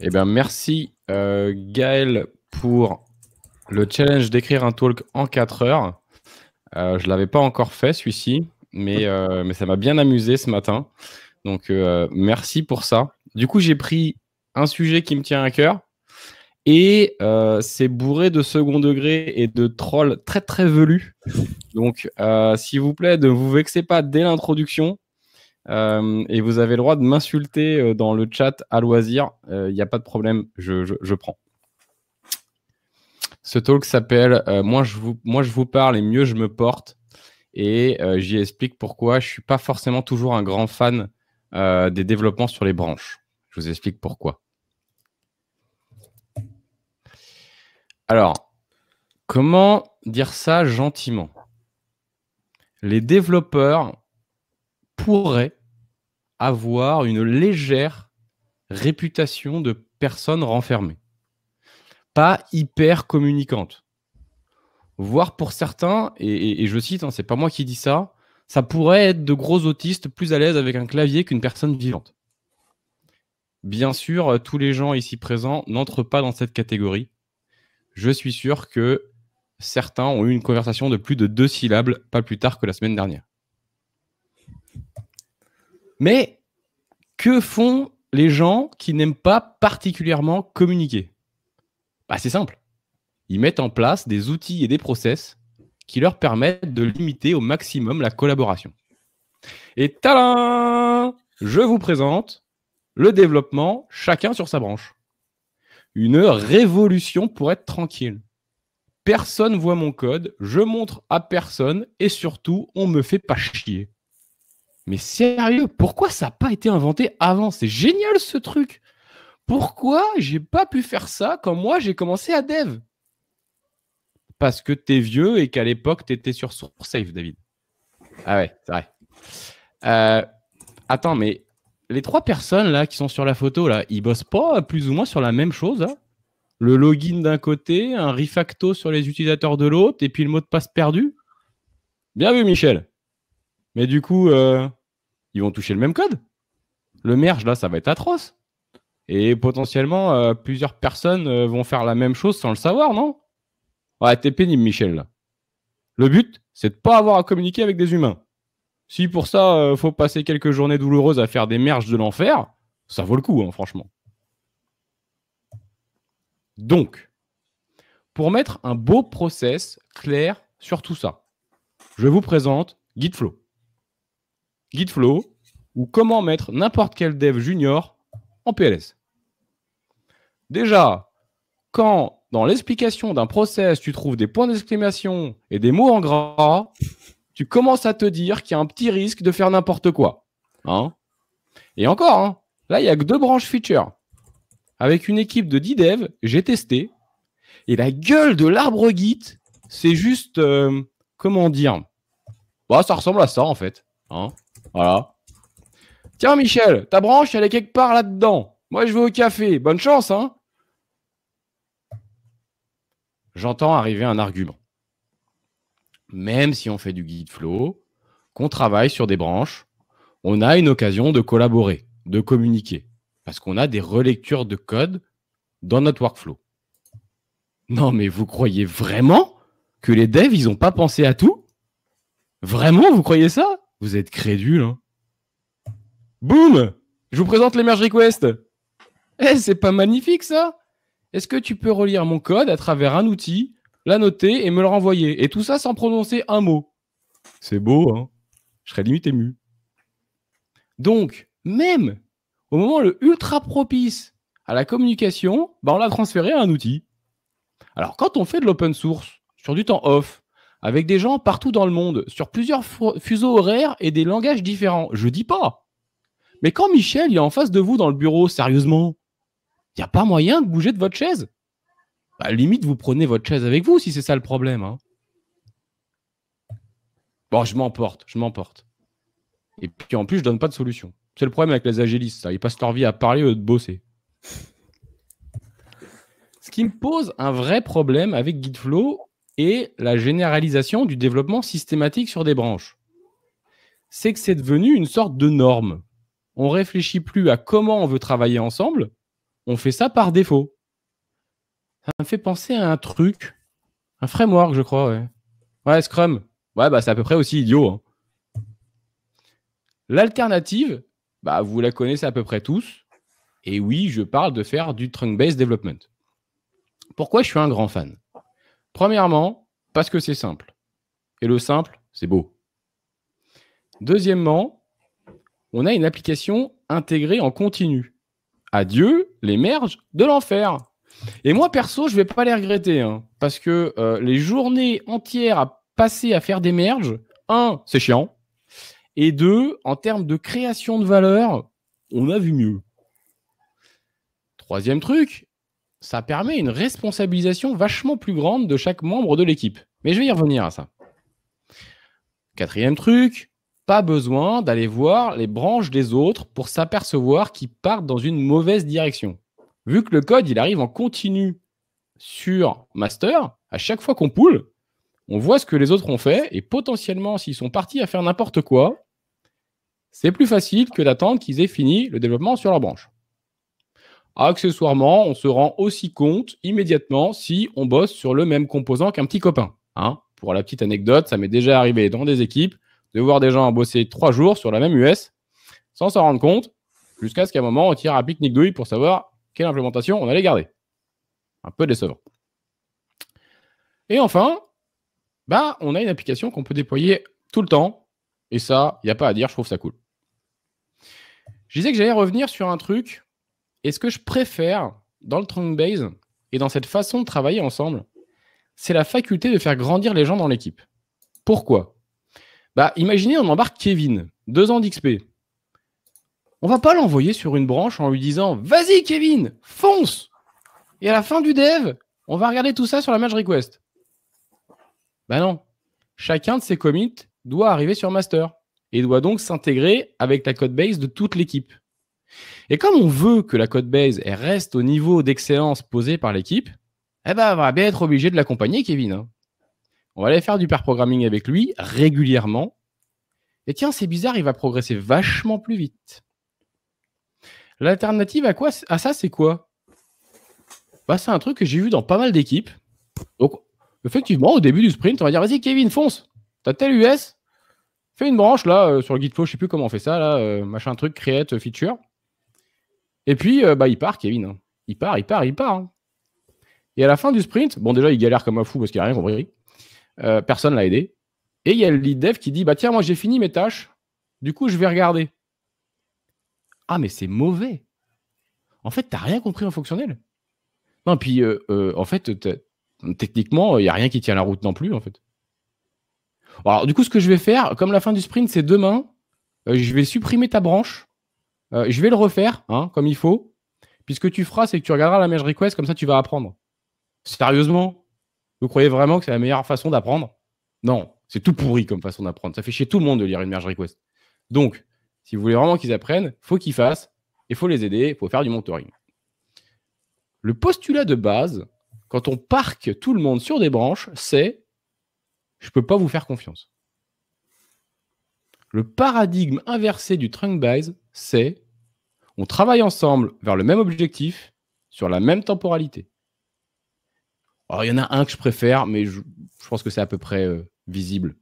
Eh bien, merci euh, Gaël pour le challenge d'écrire un talk en 4 heures. Euh, je ne l'avais pas encore fait celui-ci, mais, euh, mais ça m'a bien amusé ce matin. Donc, merci pour ça. Du coup, j'ai pris un sujet qui me tient à cœur. Et c'est bourré de second degré et de trolls très très velus. Donc, s'il vous plaît, ne vous vexez pas dès l'introduction. Euh, et vous avez le droit de m'insulter euh, dans le chat à loisir. Il euh, n'y a pas de problème, je, je, prends. Ce talk s'appelle moi, je vous, moi je vous parle et mieux je me porte. Et j'y explique pourquoi je ne suis pas forcément toujours un grand fan des développements sur les branches. Je vous explique pourquoi. Alors, comment dire ça gentiment Les développeurs pourrait avoir une légère réputation de personne renfermée. Pas hyper communicante. Voire pour certains, et, je cite, hein, c'est pas moi qui dis ça, ça pourrait être de gros autistes plus à l'aise avec un clavier qu'une personne vivante. Bien sûr, tous les gens ici présents n'entrent pas dans cette catégorie. Je suis sûr que certains ont eu une conversation de plus de deux syllabes pas plus tard que la semaine dernière. Mais que font les gens qui n'aiment pas particulièrement communiquer bah, C'est simple. Ils mettent en place des outils et des process qui leur permettent de limiter au maximum la collaboration. Et talent Je vous présente le développement chacun sur sa branche. Une révolution pour être tranquille. Personne voit mon code, je montre à personne et surtout on me fait pas chier mais sérieux, pourquoi ça n'a pas été inventé avant C'est génial ce truc. Pourquoi j'ai pas pu faire ça quand moi j'ai commencé à dev Parce que t'es vieux et qu'à l'époque t'étais sur SourceSafe, David. Ah ouais, c'est vrai. Euh, attends, mais les trois personnes là qui sont sur la photo là, ils bossent pas plus ou moins sur la même chose hein? Le login d'un côté, un refacto sur les utilisateurs de l'autre, et puis le mot de passe perdu. Bien vu, Michel. Mais du coup, euh, ils vont toucher le même code. Le merge, là, ça va être atroce. Et potentiellement, euh, plusieurs personnes euh, vont faire la même chose sans le savoir, non Ouais, t'es pénible, Michel, Le but, c'est de pas avoir à communiquer avec des humains. Si pour ça, il faut passer quelques journées douloureuses à faire des merges de l'enfer, ça vaut le coup, hein, franchement. Donc, pour mettre un beau process clair sur tout ça, je vous présente GitFlow. GitFlow ou comment mettre n'importe quel dev junior en PLS. Déjà, quand dans l'explication d'un process, tu trouves des points d'exclamation et des mots en gras, tu commences à te dire qu'il y a un petit risque de faire n'importe quoi. Hein et encore, hein, là, il n'y a que deux branches feature. Avec une équipe de 10 devs, j'ai testé. Et la gueule de l'arbre Git, c'est juste. Euh, comment dire bah, Ça ressemble à ça, en fait. Hein voilà. Tiens, Michel, ta branche, elle est quelque part là-dedans. Moi, je vais au café. Bonne chance, hein J'entends arriver un argument. Même si on fait du guide flow, qu'on travaille sur des branches, on a une occasion de collaborer, de communiquer, parce qu'on a des relectures de code dans notre workflow. Non, mais vous croyez vraiment que les devs, ils n'ont pas pensé à tout Vraiment, vous croyez ça vous êtes crédule, hein Boum Je vous présente les merge Eh, c'est pas magnifique ça Est-ce que tu peux relire mon code à travers un outil, l'annoter et me le renvoyer Et tout ça sans prononcer un mot. C'est beau, hein Je serais limite ému. Donc, même au moment le ultra propice à la communication, bah on l'a transféré à un outil. Alors, quand on fait de l'open source sur du temps off, avec des gens partout dans le monde, sur plusieurs fuseaux horaires et des langages différents. Je dis pas. Mais quand Michel est en face de vous dans le bureau, sérieusement, il n'y a pas moyen de bouger de votre chaise. Bah, limite, vous prenez votre chaise avec vous si c'est ça le problème. Hein. Bon, je m'emporte, je m'emporte. Et puis en plus, je donne pas de solution. C'est le problème avec les agilistes, ça. Ils passent leur vie à parler au de bosser. Ce qui me pose un vrai problème avec GitFlow et la généralisation du développement systématique sur des branches. C'est que c'est devenu une sorte de norme. On réfléchit plus à comment on veut travailler ensemble, on fait ça par défaut. Ça me fait penser à un truc, un framework, je crois. Ouais, Scrum. Ouais, bah c'est à peu près aussi idiot. Hein. L'alternative, bah, vous la connaissez à peu près tous. Et oui, je parle de faire du trunk-based development. Pourquoi je suis un grand fan Premièrement, parce que c'est simple. Et le simple, c'est beau. Deuxièmement, on a une application intégrée en continu. Adieu les merges de l'enfer. Et moi, perso, je vais pas les regretter. Hein, parce que euh, les journées entières à passer à faire des merges, un, c'est chiant. Et deux, en termes de création de valeur, on a vu mieux. Troisième truc, ça permet une responsabilisation vachement plus grande de chaque membre de l'équipe. Mais je vais y revenir à ça. Quatrième truc, pas besoin d'aller voir les branches des autres pour s'apercevoir qu'ils partent dans une mauvaise direction. Vu que le code, il arrive en continu sur master, à chaque fois qu'on poule, on voit ce que les autres ont fait et potentiellement, s'ils sont partis à faire n'importe quoi, c'est plus facile que d'attendre qu'ils aient fini le développement sur leur branche accessoirement, on se rend aussi compte immédiatement si on bosse sur le même composant qu'un petit copain. Hein. Pour la petite anecdote, ça m'est déjà arrivé dans des équipes de voir des gens bosser trois jours sur la même US sans s'en rendre compte, jusqu'à ce qu'à un moment, on tire un pique-nique douille pour savoir quelle implémentation on allait garder. Un peu décevant. Et enfin, bah, on a une application qu'on peut déployer tout le temps. Et ça, il n'y a pas à dire, je trouve ça cool. Je disais que j'allais revenir sur un truc et ce que je préfère dans le Trunk Base et dans cette façon de travailler ensemble, c'est la faculté de faire grandir les gens dans l'équipe. Pourquoi Bah, imaginez, on embarque Kevin, deux ans d'XP. On va pas l'envoyer sur une branche en lui disant Vas-y, Kevin, fonce Et à la fin du dev, on va regarder tout ça sur la match request. Bah non. Chacun de ses commits doit arriver sur master et doit donc s'intégrer avec la code base de toute l'équipe. Et comme on veut que la code base reste au niveau d'excellence posé par l'équipe, eh ben, on va bien être obligé de l'accompagner, Kevin. Hein. On va aller faire du pair programming avec lui régulièrement. Et tiens, c'est bizarre, il va progresser vachement plus vite. L'alternative à, quoi, à ça, c'est quoi bah, C'est un truc que j'ai vu dans pas mal d'équipes. Donc, effectivement, au début du sprint, on va dire vas-y, Kevin, fonce. T'as tel US Fais une branche là euh, sur le GitFlow. je sais plus comment on fait ça là, euh, machin truc, create euh, feature. Et puis, euh, bah, il part, Kevin. Hein. Il part, il part, il part. Hein. Et à la fin du sprint, bon, déjà, il galère comme un fou parce qu'il n'a rien compris. Euh, personne l'a aidé. Et il y a le lead dev qui dit Bah, tiens, moi, j'ai fini mes tâches. Du coup, je vais regarder. Ah, mais c'est mauvais. En fait, t'as rien compris en fonctionnel. Non, puis, euh, euh, en fait, techniquement, il n'y a rien qui tient la route non plus, en fait. Alors, du coup, ce que je vais faire, comme la fin du sprint, c'est demain, je vais supprimer ta branche euh, je vais le refaire, hein, comme il faut. Puis ce que tu feras, c'est que tu regarderas la merge request, comme ça tu vas apprendre. Sérieusement Vous croyez vraiment que c'est la meilleure façon d'apprendre Non, c'est tout pourri comme façon d'apprendre. Ça fait chier tout le monde de lire une merge request. Donc, si vous voulez vraiment qu'ils apprennent, faut qu'ils fassent, il faut les aider, il faut faire du mentoring. Le postulat de base, quand on parque tout le monde sur des branches, c'est je ne peux pas vous faire confiance. Le paradigme inversé du trunk base, c'est on travaille ensemble vers le même objectif sur la même temporalité. Alors, il y en a un que je préfère, mais je, pense que c'est à peu près euh, visible.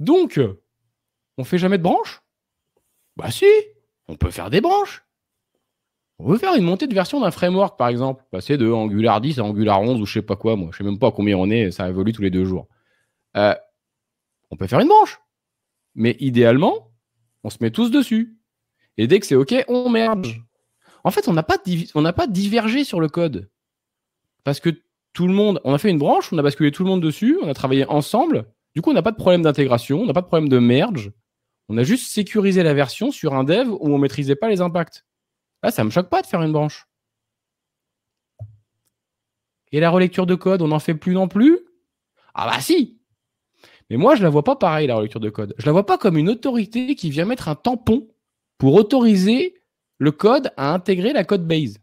Donc, on fait jamais de branches Bah si, on peut faire des branches. On veut faire une montée de version d'un framework, par exemple, passer bah, de Angular 10 à Angular 11 ou je sais pas quoi, moi, je sais même pas combien on est, ça évolue tous les deux jours. Euh, on peut faire une branche. Mais idéalement, on se met tous dessus. Et dès que c'est OK, on merge. En fait, on n'a pas, pas divergé sur le code. Parce que tout le monde, on a fait une branche, on a basculé tout le monde dessus, on a travaillé ensemble. Du coup, on n'a pas de problème d'intégration, on n'a pas de problème de merge. On a juste sécurisé la version sur un dev où on maîtrisait pas les impacts. Là, ça me choque pas de faire une branche. Et la relecture de code, on n'en fait plus non plus Ah bah si Mais moi, je la vois pas pareil, la relecture de code. Je la vois pas comme une autorité qui vient mettre un tampon pour autoriser le code à intégrer la code base.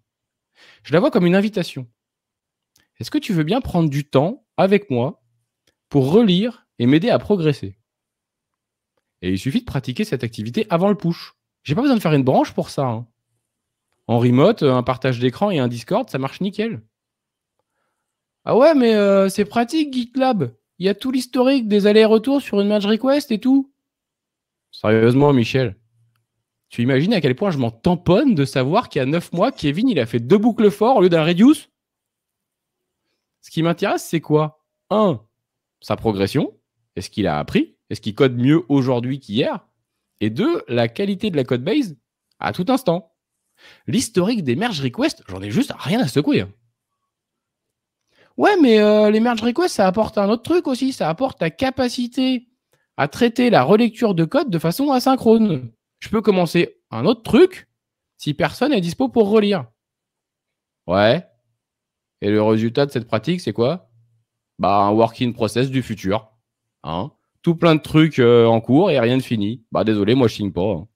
Je la vois comme une invitation. Est-ce que tu veux bien prendre du temps avec moi pour relire et m'aider à progresser Et il suffit de pratiquer cette activité avant le push. J'ai pas besoin de faire une branche pour ça. Hein. En remote, un partage d'écran et un Discord, ça marche nickel. Ah ouais, mais euh, c'est pratique GitLab. Il y a tout l'historique des allers-retours sur une match request et tout. Sérieusement, Michel, tu imagines à quel point je m'en tamponne de savoir qu'il y a 9 mois, Kevin, il a fait deux boucles fortes au lieu d'un reduce Ce qui m'intéresse, c'est quoi Un, sa progression. Est-ce qu'il a appris Est-ce qu'il code mieux aujourd'hui qu'hier Et deux, la qualité de la code base à tout instant. L'historique des merge requests, j'en ai juste rien à secouer. Hein. Ouais, mais euh, les merge requests, ça apporte un autre truc aussi. Ça apporte ta capacité à traiter la relecture de code de façon asynchrone je peux commencer un autre truc si personne n'est dispo pour relire. Ouais. Et le résultat de cette pratique, c'est quoi Bah, un working process du futur. Hein Tout plein de trucs euh, en cours et rien de fini. Bah, désolé, moi, je signe pas. Hein.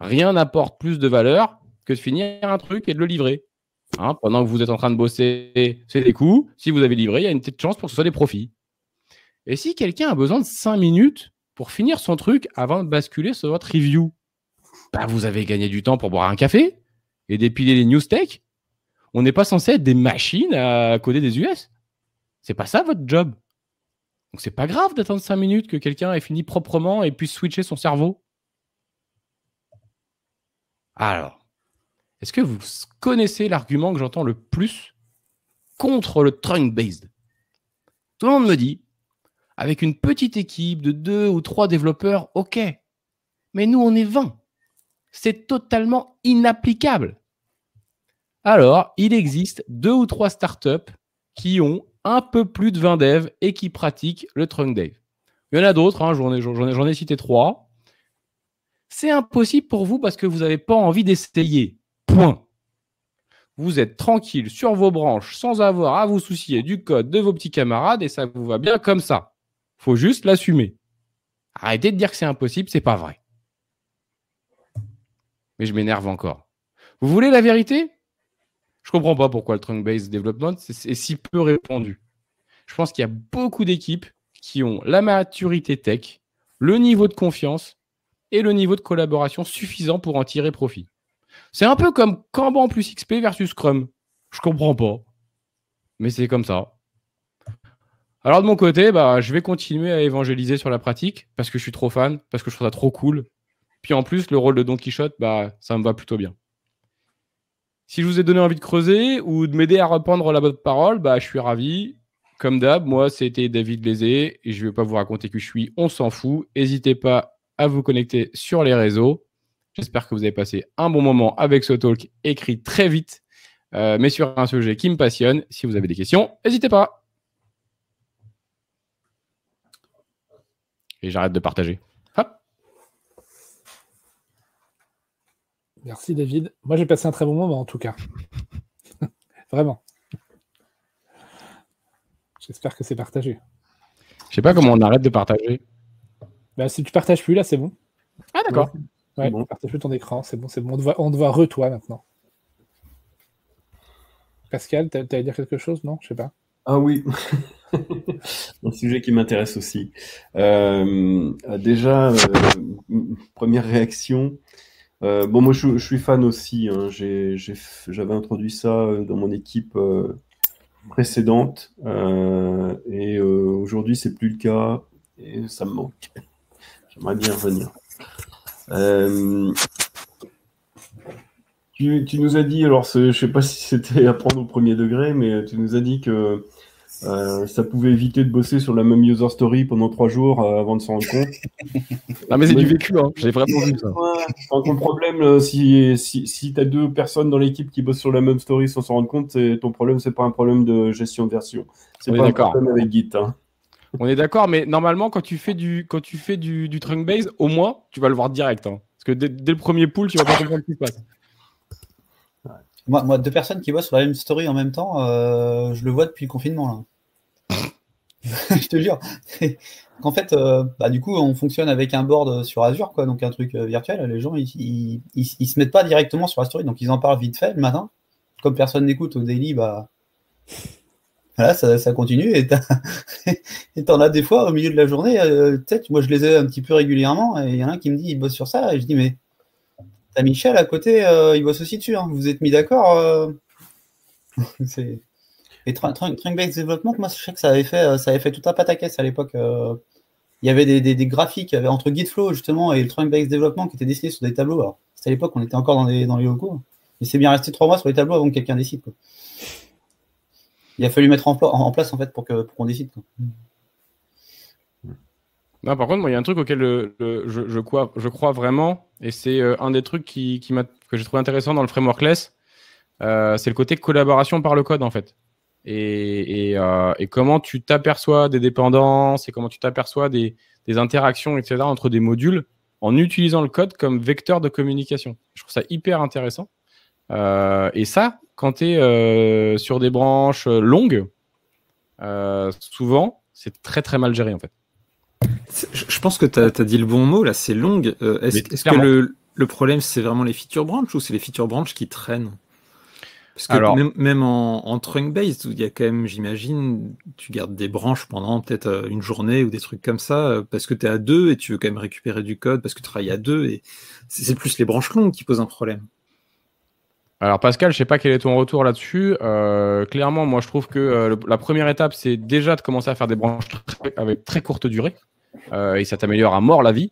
Rien n'apporte plus de valeur que de finir un truc et de le livrer. Hein. Pendant que vous êtes en train de bosser, c'est des coûts. Si vous avez livré, il y a une petite chance pour que ce soit des profits. Et si quelqu'un a besoin de 5 minutes pour finir son truc avant de basculer sur votre review, bah, vous avez gagné du temps pour boire un café et dépiler les news tech. On n'est pas censé être des machines à coder des US. C'est pas ça votre job. Donc c'est pas grave d'attendre 5 minutes que quelqu'un ait fini proprement et puisse switcher son cerveau. Alors, est-ce que vous connaissez l'argument que j'entends le plus contre le trunk-based Tout le monde me dit, avec une petite équipe de deux ou trois développeurs, ok, mais nous on est 20 c'est totalement inapplicable. Alors, il existe deux ou trois startups qui ont un peu plus de 20 devs et qui pratiquent le trunk dev. Il y en a d'autres, hein, j'en, ai, j'en ai cité trois. C'est impossible pour vous parce que vous n'avez pas envie d'essayer. Point. Vous êtes tranquille sur vos branches sans avoir à vous soucier du code de vos petits camarades et ça vous va bien comme ça. Faut juste l'assumer. Arrêtez de dire que c'est impossible, c'est pas vrai mais je m'énerve encore. Vous voulez la vérité Je comprends pas pourquoi le Trunk Based Development est si peu répandu. Je pense qu'il y a beaucoup d'équipes qui ont la maturité tech, le niveau de confiance et le niveau de collaboration suffisant pour en tirer profit. C'est un peu comme Kanban plus XP versus Scrum. Je comprends pas. Mais c'est comme ça. Alors de mon côté, bah, je vais continuer à évangéliser sur la pratique parce que je suis trop fan, parce que je trouve ça trop cool, puis en plus, le rôle de Don Quichotte, bah, ça me va plutôt bien. Si je vous ai donné envie de creuser ou de m'aider à reprendre la bonne parole, bah, je suis ravi. Comme d'hab, moi, c'était David Lézé et je ne vais pas vous raconter qui je suis, on s'en fout. N'hésitez pas à vous connecter sur les réseaux. J'espère que vous avez passé un bon moment avec ce talk écrit très vite, euh, mais sur un sujet qui me passionne. Si vous avez des questions, n'hésitez pas. Et j'arrête de partager. Merci David. Moi j'ai passé un très bon moment en tout cas. Vraiment. J'espère que c'est partagé. Je sais pas comment on arrête de partager. Bah, si tu partages plus là, c'est bon. Ah d'accord. Ouais, partage plus ton écran, c'est bon, c'est bon. On te voit, re toi maintenant. Pascal, tu à dire quelque chose Non, je sais pas. Ah oui, un sujet qui m'intéresse aussi. Euh, déjà, euh, première réaction, euh, bon, moi je, suis fan aussi. Hein. J'avais introduit ça euh, dans mon équipe euh, précédente et aujourd'hui c'est plus le cas et ça me manque. J'aimerais bien revenir. Tu, tu, nous as dit, alors je ne sais pas si c'était à prendre au premier degré, mais tu nous as dit que euh, ça pouvait éviter de bosser sur la même user story pendant trois jours euh, avant de s'en rendre compte. ah mais c'est du vécu, hein. j'ai vraiment vu ça. ton problème, euh, si, si, si tu as deux personnes dans l'équipe qui bossent sur la même story sans s'en rendre compte, ton problème, c'est pas un problème de gestion de version. C'est pas un problème avec Git. Hein. On est d'accord, mais normalement, quand tu fais du, quand tu fais du, trunk base, au moins, tu vas le voir direct. Hein. Parce que dès, le premier pool, tu vas pas comprendre ce qui se passe. Moi, deux personnes qui bossent sur la même story en même temps, euh, je le vois depuis le confinement. Là. je te jure. Qu'en fait, euh, bah, du coup, on fonctionne avec un board sur Azure, quoi, donc un truc euh, virtuel. Les gens, ils, ils, se mettent pas directement sur la story, donc ils en parlent vite fait le matin. Comme personne n'écoute au daily, bah. ça, ça continue et t'en as... des fois au milieu de la journée, peut-être, moi je les ai un petit peu régulièrement et il y en a un qui me dit il bosse sur ça et je dis mais Michel à côté, euh, il bosse aussi dessus. Hein. Vous êtes mis d'accord euh, Et Trunk-Based Development, moi, je sais que ça avait fait, euh, ça avait fait tout un pataquès à l'époque. Il y avait des, graphiques avait, entre GitFlow, justement, et le Trunk-Based Development qui étaient dessinés sur des tableaux. c'était à l'époque, on était encore dans les, dans les locaux. Mais c'est bien resté trois mois sur les tableaux avant que quelqu'un décide. Il a fallu mettre en, place, en fait, pour, que, pour qu'on décide par contre, moi, il y a un truc auquel euh, je, crois, vraiment, et c'est euh, un des trucs qui, que j'ai trouvé intéressant dans le frameworkless, euh, c'est le côté collaboration par le code, en fait. Et, comment tu t'aperçois des dépendances et comment tu t'aperçois des, des, interactions, etc., entre des modules en utilisant le code comme vecteur de communication. Je trouve ça hyper intéressant. et ça, quand tu es sur des branches longues, souvent, c'est très très mal géré en fait. Je pense que tu as, dit le bon mot, là, c'est long euh, Est-ce que le, problème, c'est vraiment les feature branches ou c'est les feature branches qui traînent Parce que même, en, trunk based, il y a quand même, j'imagine, tu gardes des branches pendant peut-être euh, une journée ou des trucs comme ça, euh, parce que tu es à deux et tu veux quand même récupérer du code, parce que tu travailles à deux, et c'est plus les branches longues qui posent un problème. Alors Pascal, je sais pas quel est ton retour là-dessus. clairement, moi je trouve que la première étape, c'est déjà de commencer à faire des branches avec très courte durée. Euh, et ça t'améliore à mort la vie.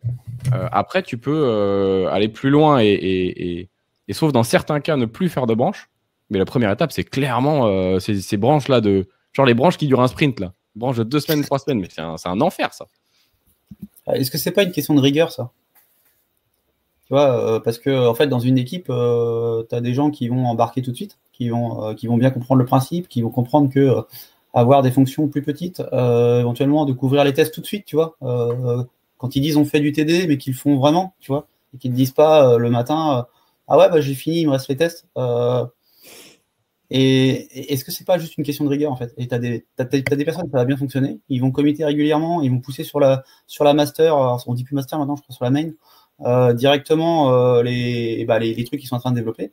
Euh, après, tu peux euh, aller plus loin et, sauf dans certains cas, ne plus faire de branches. Mais la première étape, c'est clairement ces, branches-là de. Genre les branches qui durent un sprint, là. de deux semaines, trois semaines, mais c'est un, enfer, ça. Est-ce que c'est pas une question de rigueur, ça Tu vois, parce que en fait, dans une équipe, tu as des gens qui vont embarquer tout de suite, qui vont, qui vont bien comprendre le principe, qui vont comprendre que avoir des fonctions plus petites, euh, éventuellement de couvrir les tests tout de suite, tu vois. Euh, quand ils disent on fait du TD, mais qu'ils font vraiment, tu vois, et qu'ils ne disent pas euh, le matin, ah ouais, bah, j'ai fini, il me reste les tests. Et est-ce que c'est pas juste une question de rigueur en fait Et t'as des, des personnes ça va bien fonctionner, ils vont committer régulièrement, ils vont pousser sur la sur la master, on dit plus master maintenant, je crois sur la main, euh, directement les, bah, les, trucs qu'ils sont en train de développer.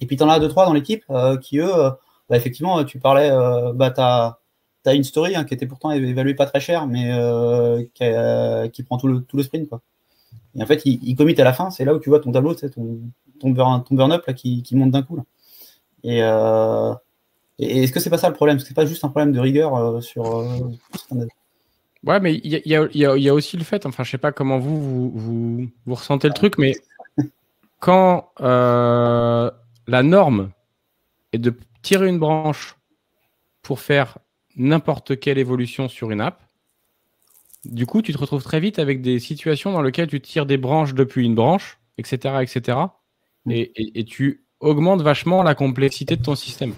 Et puis en as deux trois dans l'équipe qui eux, bah, effectivement, tu parlais, bah t'as tu une story hein, qui était pourtant évaluée pas très cher, mais euh, euh, qui, prend tout le, sprint. Quoi. Et en fait, il, il commit à la fin, c'est là où tu vois ton tableau, ton, burn, burn up qui, monte d'un coup. Euh, et, est-ce que c'est pas ça le problème c'est pas juste un problème de rigueur sur. ouais, mais il y, a, aussi le fait, enfin, je sais pas comment vous, vous ressentez le truc, mais quand la norme est de tirer une branche pour faire n'importe quelle évolution sur une app. Du coup, tu te retrouves très vite avec des situations dans lesquelles tu tires des branches depuis une branche, etc. etc. Mm. et, tu augmentes vachement la complexité de ton système.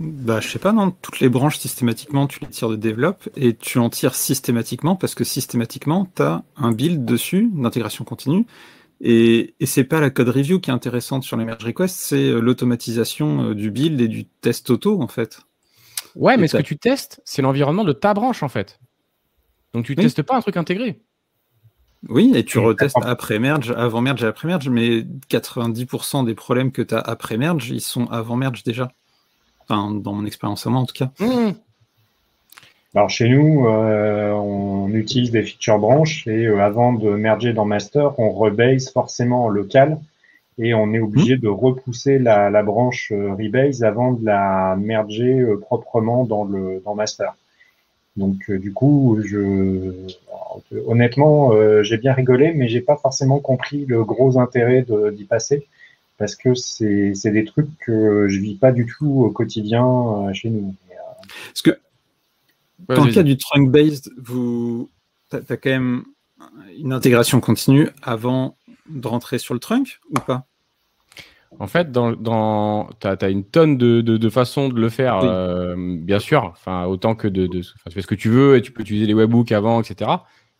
Bah, je sais pas, non. Toutes les branches, systématiquement, tu les tires de développe et tu en tires systématiquement parce que systématiquement, tu as un build dessus, d'intégration continue. Et, et c'est pas la code review qui est intéressante sur les merge requests, c'est euh, l'automatisation euh, du build et du test auto, en fait. Ouais, mais ce que tu testes, c'est l'environnement de ta branche en fait. Donc tu ne testes pas un truc intégré. Oui, et tu retestes après merge, avant merge et après merge, mais 90% des problèmes que tu as après merge, ils sont avant merge déjà. Enfin, dans mon expérience à moi en tout cas. Mmh. Alors chez nous, euh, on utilise des features branches et euh, avant de merger dans master, on rebase forcément en local et on est obligé hmm. de repousser la, branche euh, Rebase avant de la merger euh, proprement dans le dans master. Donc euh, du coup, je honnêtement, j'ai bien rigolé, mais j'ai pas forcément compris le gros intérêt d'y passer parce que c'est des trucs que je vis pas du tout au quotidien chez nous. Parce que ouais, il a du trunk based, vous quand même une intégration continue avant de rentrer sur le trunk ou pas en fait, dans, tu as, une tonne de, de, de façons de le faire, euh, bien sûr. Enfin, autant que de, tu fais ce que tu veux et tu peux utiliser les webhooks avant, etc.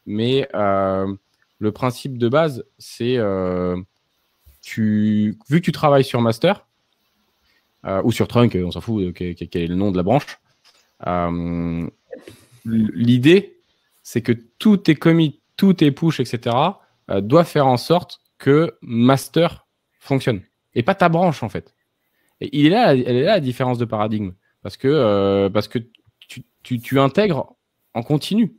Mais euh, le principe de base, c'est euh, tu, vu que tu travailles sur master ou sur trunk, on s'en fout quel, quel, est le nom de la branche. L'idée, c'est que tous tes commits, tous tes push, etc. Euh, doit faire en sorte que master fonctionne et pas ta branche en fait. Et il est là, elle est là la différence de paradigme parce que euh, parce que tu, intègres en continu.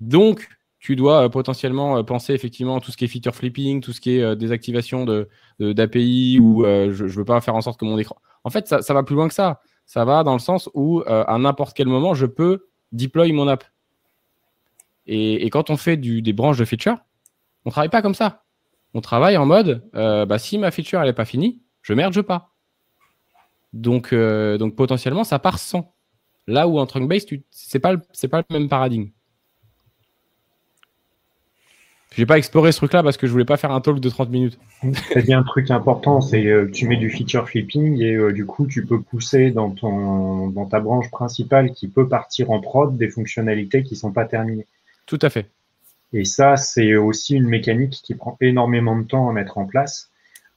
Donc tu dois euh, potentiellement penser effectivement à tout ce qui est feature flipping, tout ce qui est désactivation de d'API ou je, ne veux pas faire en sorte que mon écran. En fait, ça, va plus loin que ça. Ça va dans le sens où à n'importe quel moment je peux deploy mon app. Et, quand on fait des branches de feature, on travaille pas comme ça. On travaille en mode, euh, bah, si ma feature elle n'est pas finie, je merde, je pas. Donc, euh, donc potentiellement, ça part sans. Là où en trunk base, c'est pas c'est pas le même paradigme. Je n'ai pas exploré ce truc-là parce que je voulais pas faire un talk de 30 minutes. C'est bien un truc important, c'est que euh, tu mets du feature flipping et du coup tu peux pousser dans ton dans ta branche principale qui peut partir en prod des fonctionnalités qui sont pas terminées. Tout à fait. Et ça, c'est aussi une mécanique qui prend énormément de temps à mettre en place.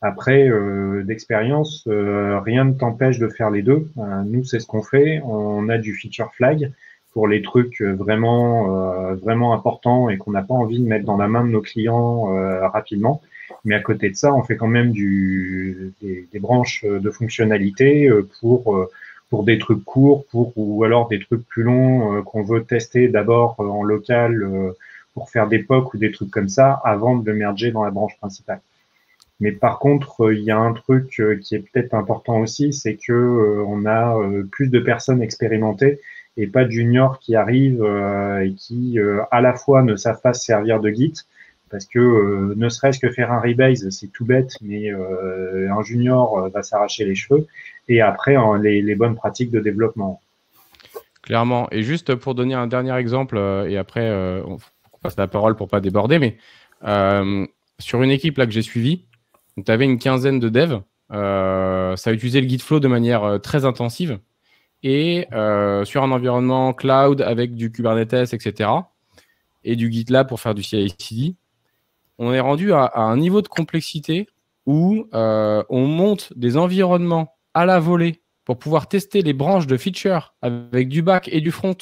Après, euh, d'expérience, euh, rien ne t'empêche de faire les deux. Euh, nous, c'est ce qu'on fait. On a du feature flag pour les trucs euh, vraiment, vraiment importants et qu'on n'a pas envie de mettre dans la main de nos clients rapidement. Mais à côté de ça, on fait quand même du, des, des branches de fonctionnalités pour pour des trucs courts, pour ou alors des trucs plus longs qu'on veut tester d'abord en local pour faire des POC ou des trucs comme ça avant de le merger dans la branche principale. Mais par contre, euh, il y a un truc euh, qui est peut-être important aussi, c'est que euh, on a plus de personnes expérimentées et pas de juniors qui arrivent et qui à la fois ne savent pas se servir de Git, parce que ne serait-ce que faire un rebase, c'est tout bête, mais un junior va s'arracher les cheveux, et après les, les bonnes pratiques de développement. Clairement. Et juste pour donner un dernier exemple, et après, passe la parole pour pas déborder, mais euh, sur une équipe là que j'ai suivie, tu avais une quinzaine de devs. Euh, ça a utilisé le GitFlow de manière euh, très intensive. Et sur un environnement cloud avec du Kubernetes, etc. Et du GitLab pour faire du CI/CD, on est rendu à, un niveau de complexité où on monte des environnements à la volée pour pouvoir tester les branches de features avec du back et du front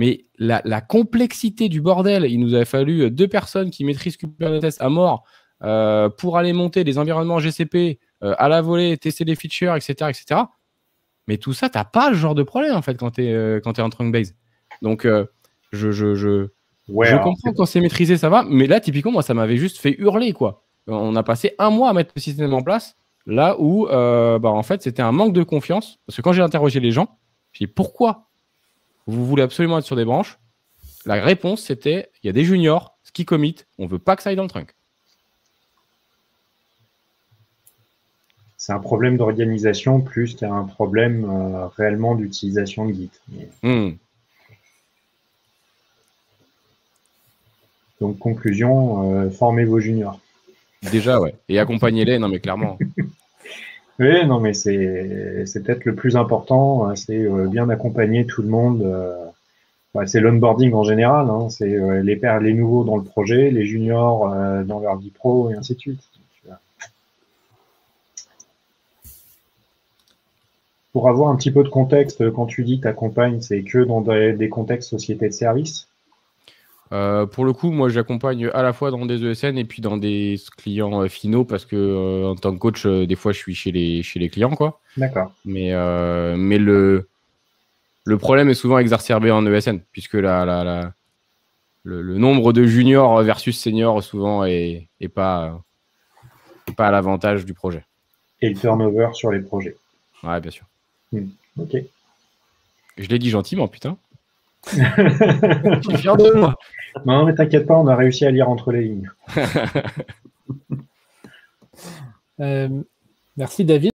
mais la, complexité du bordel, il nous avait fallu euh, deux personnes qui maîtrisent Kubernetes à mort euh, pour aller monter des environnements GCP euh, à la volée, tester des features, etc. etc. Mais tout ça, tu n'as pas le genre de problème en fait quand tu es, euh, en trunk base. Donc, je, je, je, comprends quand c'est maîtrisé, ça va. Mais là, typiquement, moi, ça m'avait juste fait hurler. quoi. On a passé un mois à mettre le système en place, là où, bah, en fait, c'était un manque de confiance. Parce que quand j'ai interrogé les gens, j'ai dit pourquoi vous voulez absolument être sur des branches La réponse, c'était il y a des juniors, ce qui commit, on veut pas que ça aille dans le trunk. C'est un problème d'organisation plus qu'un problème euh, réellement d'utilisation de Git. Hmm. Donc, conclusion, euh, formez vos juniors. Déjà, ouais. Et accompagnez-les, non mais clairement. Oui, non, mais c'est, c'est peut-être le plus important, hein, c'est euh, bien accompagner tout le monde. Euh, bah, c'est l'onboarding en général, hein, c'est euh, les pères, les nouveaux dans le projet, les juniors dans leur vie pro et ainsi de suite. Pour avoir un petit peu de contexte, quand tu dis t'accompagnes, c'est que dans des contextes société de service euh, pour le coup, moi, j'accompagne à la fois dans des ESN et puis dans des clients euh, finaux parce que euh, en tant que coach, des fois, je suis chez les, chez les clients, quoi. D'accord. Mais, mais le, le problème est souvent exacerbé en ESN puisque la, la, le, nombre de juniors versus seniors souvent est, est pas, pas à l'avantage du projet. Et le turnover sur les projets. Ouais, bien sûr. Hmm. Ok. Je l'ai dit gentiment, putain de Non, mais t'inquiète pas, on a réussi à lire entre les lignes. Euh, merci David.